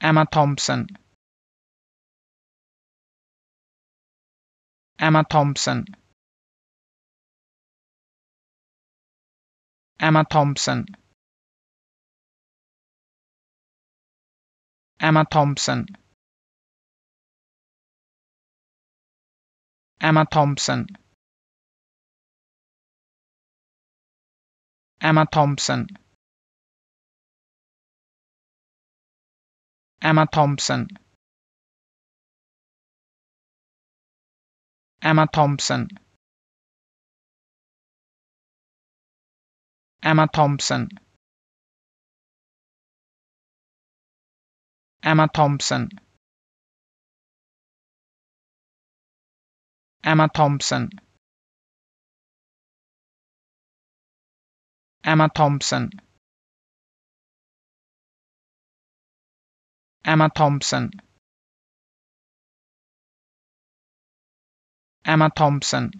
Emma Thompson Emma Thompson Emma Thompson Emma Thompson Emma Thompson Emma Thompson Emma Thompson Emma Thompson Emma Thompson Emma Thompson Emma Thompson Emma Thompson Emma Thompson. Emma Thompson.